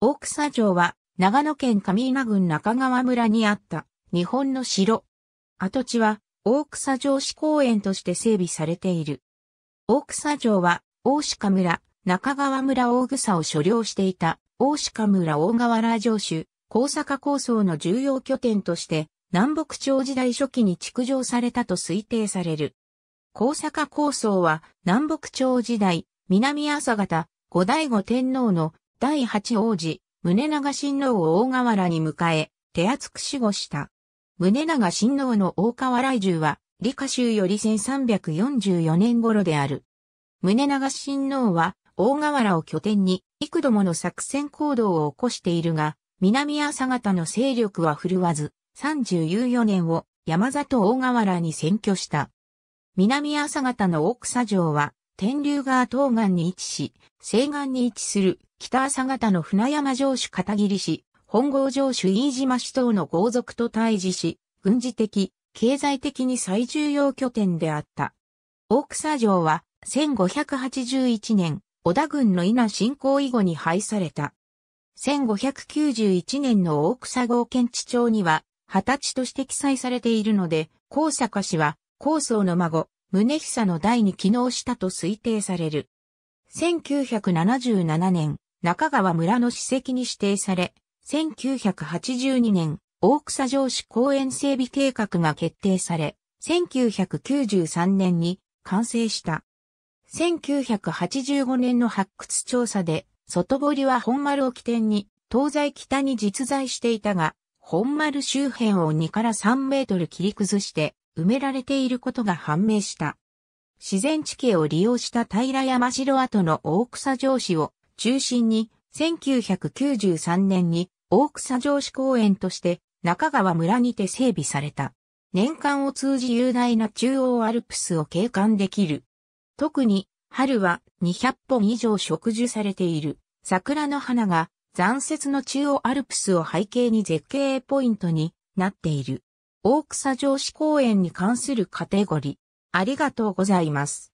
大草城は、長野県上稲郡中川村にあった日本の城。跡地は大草城市公園として整備されている。大草城は大鹿村、中川村大草を所領していた大鹿村大河原城主、高坂構想の重要拠点として南北朝時代初期に築城されたと推定される。高坂構想は南北朝時代、南朝方、後醍醐天皇の第八王子、宗長親王を大河原に迎え、手厚く守護した。宗長親王の大河原移住は、理科州より1344年頃である。宗長親王は、大河原を拠点に、幾度もの作戦行動を起こしているが、南朝方の勢力は振るわず、34年を山里大河原に占拠した。南朝方の大草城は、天竜川東岸に位置し、西岸に位置する北朝方の船山城主片桐氏、本郷城主飯島氏等の豪族と対峙し、軍事的、経済的に最重要拠点であった。大草城は1581年、織田軍の稲侵攻以後に廃された。1591年の大草号検地帳には、二十歳として記載されているので、高坂氏は、高僧の孫、宗久の代に起能したと推定される。1977年、中川村の史跡に指定され、1982年、大草城市公園整備計画が決定され、1993年に完成した。1985年の発掘調査で、外堀は本丸を起点に、東西北に実在していたが、本丸周辺を2から3メートル切り崩して埋められていることが判明した。自然地形を利用した平山城跡の大草城市を中心に1993年に大草城址公園として中川村にて整備された。年間を通じ雄大な中央アルプスを景観できる。特に春は200本以上植樹されている桜の花が残雪の中央アルプスを背景に絶景ポイントになっている。大草城址公園に関するカテゴリー。ありがとうございます。